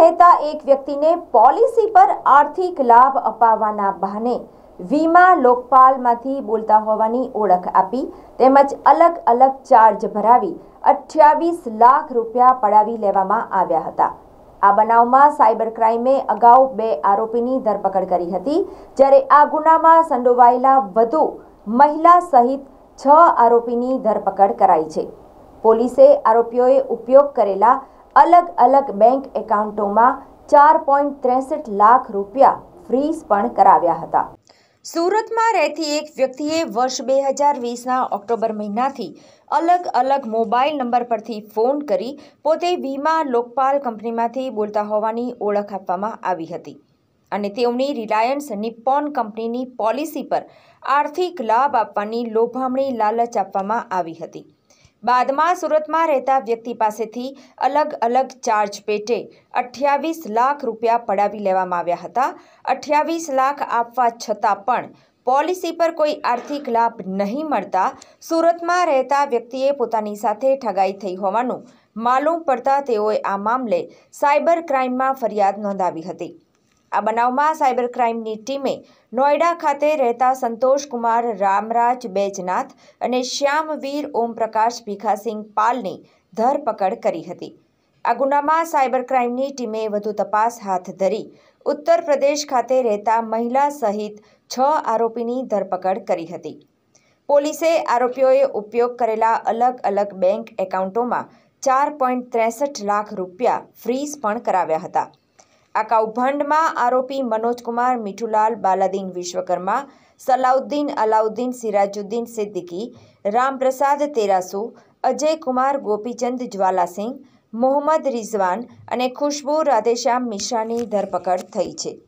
રહેતા એક વ્યક્તિને પોલિસી પર આર્થિક લાભ અપાવવાના બહાને વીમા લોકપાલમાંથી બોલતા હોવાની ઓળખ આપી તેમજ અલગ અલગ ચાર્જ ભરાવી અઠ્યાવીસ લાખ રૂપિયા પડાવી લેવામાં આવ્યા હતા આ બનાવમાં સાયબર ક્રાઇમે અગાઉ બે આરોપીની ધરપકડ કરી હતી જ્યારે આ ગુનામાં સંડોવાયેલા વધુ મહિલા સહિત છ આરોપીની ધરપકડ કરાઈ છે પોલીસે આરોપીઓએ ઉપયોગ કરેલા અલગ અલગ બેંક એકાઉન્ટોમાં ચાર પોઈન્ટ ત્રેસઠ લાખ રૂપિયા ફ્રીઝ પણ કરાવ્યા હતા સુરતમાં રહેતી એક વ્યક્તિએ વર્ષ બે હજાર વીસના ઓક્ટોબર મહિનાથી અલગ અલગ મોબાઈલ નંબર પરથી ફોન કરી પોતે વીમા લોકપાલ કંપનીમાંથી બોલતા હોવાની ઓળખ આપવામાં આવી હતી અને તેઓની રિલાયન્સ નિપ્પોન કંપનીની પોલિસી પર આર્થિક લાભ આપવાની લોભામણી લાલચ આપવામાં આવી હતી બાદમાં સુરતમાં રહેતા વ્યક્તિ પાસેથી અલગ અલગ ચાર્જ પેટે અઠ્યાવીસ લાખ રૂપિયા પડાવી લેવામાં આવ્યા હતા અઠ્યાવીસ લાખ આપવા છતાં પણ પોલિસી પર કોઈ આર્થિક લાભ નહીં મળતા સુરતમાં રહેતા વ્યક્તિએ પોતાની સાથે ઠગાઈ થઈ હોવાનું માલુમ પડતા તેઓએ આ મામલે સાયબર ક્રાઇમમાં ફરિયાદ નોંધાવી હતી આ બનાવમાં સાયબર ક્રાઇમની ટીમે નોયડા ખાતે રહેતા સંતોષકુમાર રામરાજ બેજનાથ અને શ્યામવીર ઓમપ્રકાશ ભીખાસિંહ પાલની ધરપકડ કરી હતી આ ગુનામાં સાયબર ક્રાઇમની ટીમે વધુ તપાસ હાથ ધરી ઉત્તર પ્રદેશ ખાતે રહેતા મહિલા સહિત છ આરોપીની ધરપકડ કરી હતી પોલીસે આરોપીઓએ ઉપયોગ કરેલા અલગ અલગ બેંક એકાઉન્ટોમાં ચાર પોઈન્ટ ત્રેસઠ લાખ રૂપિયા ફ્રીઝ પણ કરાવ્યા હતા આ કૌભાંડમાં આરોપી મનોજકુમાર મીઠુલાલ બાલાદીન વિશ્વકર્મા સલાઉદ્દીન અલાઉદ્દીન સિરાજુદ્દીન સિદ્દીકી રામપ્રસાદ તેરાસુ અજય કુમાર ગોપીચંદ જ્વાલાસિંહ મોહમ્મદ રિઝવાન અને ખુશ્બુ રાધેશ્યામ મિશ્રાની ધરપકડ થઈ છે